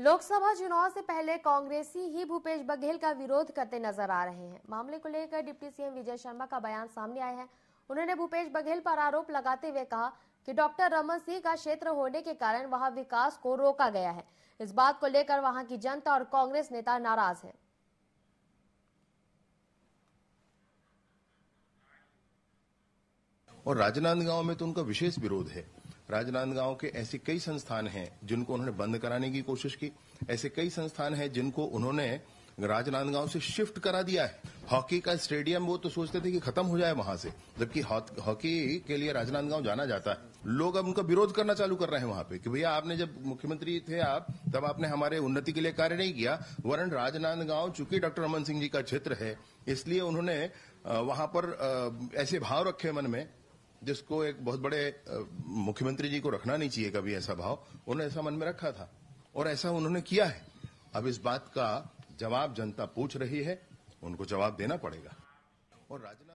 लोकसभा चुनाव से पहले कांग्रेसी ही भूपेश बघेल का विरोध करते नजर आ रहे हैं मामले को लेकर डिप्टी सीएम विजय शर्मा का बयान सामने आया है उन्होंने भूपेश बघेल पर आरोप लगाते हुए कहा कि डॉक्टर रमन सिंह का क्षेत्र होने के कारण वहां विकास को रोका गया है इस बात को लेकर वहां की जनता और कांग्रेस नेता नाराज है और राजनांदगांव में तो उनका विशेष विरोध है राजनांदगांव के ऐसे कई संस्थान हैं जिनको उन्होंने बंद कराने की कोशिश की ऐसे कई संस्थान हैं जिनको उन्होंने राजनांदगांव से शिफ्ट करा दिया है हॉकी का स्टेडियम वो तो सोचते थे कि खत्म हो जाए वहां से जबकि हॉकी के लिए राजनांदगांव जाना जाता है लोग अब उनका विरोध करना चालू कर रहे हैं वहां पे कि भैया आपने जब मुख्यमंत्री थे आप तब आपने हमारे उन्नति के लिए कार्य नहीं किया वरन राजनांदगांव चूंकि डॉक्टर रमन सिंह जी का क्षेत्र है इसलिए उन्होंने वहां पर ऐसे भाव रखे मन में जिसको एक बहुत बड़े मुख्यमंत्री जी को रखना नहीं चाहिए कभी ऐसा भाव उन्होंने ऐसा मन में रखा था और ऐसा उन्होंने किया है अब इस बात का जवाब जनता पूछ रही है उनको जवाब देना पड़ेगा और राजनाथ